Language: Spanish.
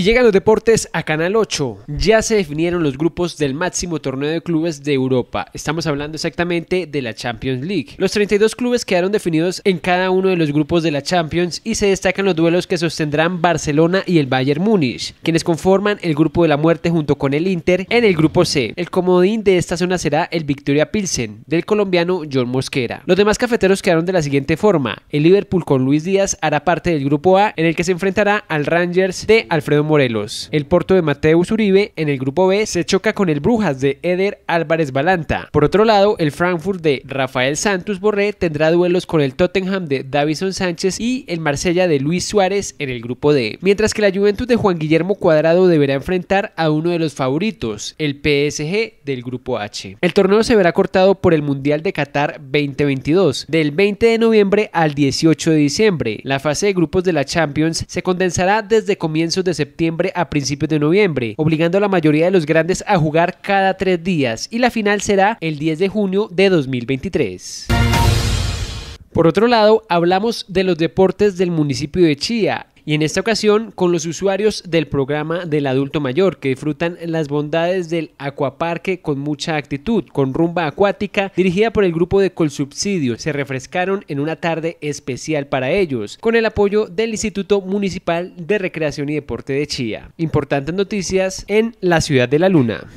Y llegan los deportes a Canal 8. Ya se definieron los grupos del máximo torneo de clubes de Europa. Estamos hablando exactamente de la Champions League. Los 32 clubes quedaron definidos en cada uno de los grupos de la Champions y se destacan los duelos que sostendrán Barcelona y el Bayern Múnich, quienes conforman el grupo de la muerte junto con el Inter en el grupo C. El comodín de esta zona será el Victoria Pilsen del colombiano John Mosquera. Los demás cafeteros quedaron de la siguiente forma. El Liverpool con Luis Díaz hará parte del grupo A en el que se enfrentará al Rangers de Alfredo Morelos. El Porto de Mateus Uribe en el grupo B se choca con el Brujas de Eder Álvarez Balanta. Por otro lado, el Frankfurt de Rafael Santos Borré tendrá duelos con el Tottenham de Davison Sánchez y el Marsella de Luis Suárez en el grupo D. Mientras que la Juventus de Juan Guillermo Cuadrado deberá enfrentar a uno de los favoritos, el PSG del grupo H. El torneo se verá cortado por el Mundial de Qatar 2022, del 20 de noviembre al 18 de diciembre. La fase de grupos de la Champions se condensará desde comienzos de septiembre a principios de noviembre, obligando a la mayoría de los grandes a jugar cada tres días y la final será el 10 de junio de 2023. Por otro lado, hablamos de los deportes del municipio de Chía. Y en esta ocasión con los usuarios del programa del adulto mayor que disfrutan las bondades del acuaparque con mucha actitud, con rumba acuática dirigida por el grupo de Colsubsidio. Se refrescaron en una tarde especial para ellos, con el apoyo del Instituto Municipal de Recreación y Deporte de Chía. Importantes noticias en la ciudad de la luna.